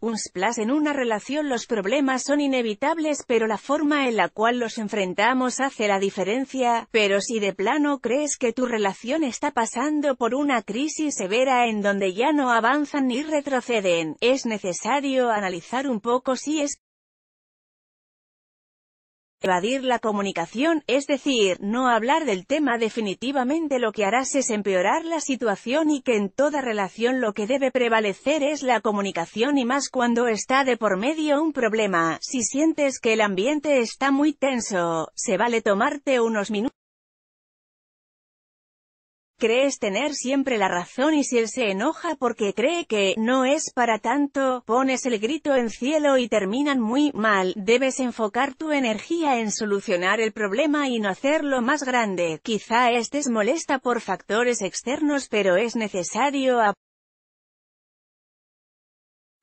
un splash en una relación los problemas son inevitables pero la forma en la cual los enfrentamos hace la diferencia, pero si de plano crees que tu relación está pasando por una crisis severa en donde ya no avanzan ni retroceden, es necesario analizar un poco si es Evadir la comunicación, es decir, no hablar del tema definitivamente lo que harás es empeorar la situación y que en toda relación lo que debe prevalecer es la comunicación y más cuando está de por medio un problema. Si sientes que el ambiente está muy tenso, se vale tomarte unos minutos Crees tener siempre la razón y si él se enoja porque cree que no es para tanto, pones el grito en cielo y terminan muy mal, debes enfocar tu energía en solucionar el problema y no hacerlo más grande. Quizá estés molesta por factores externos pero es necesario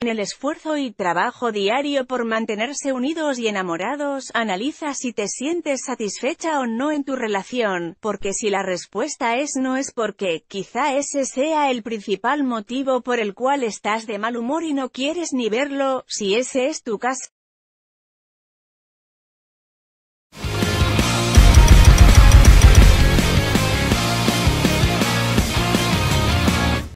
en el esfuerzo y trabajo diario por mantenerse unidos y enamorados, analiza si te sientes satisfecha o no en tu relación, porque si la respuesta es no es porque, quizá ese sea el principal motivo por el cual estás de mal humor y no quieres ni verlo, si ese es tu caso.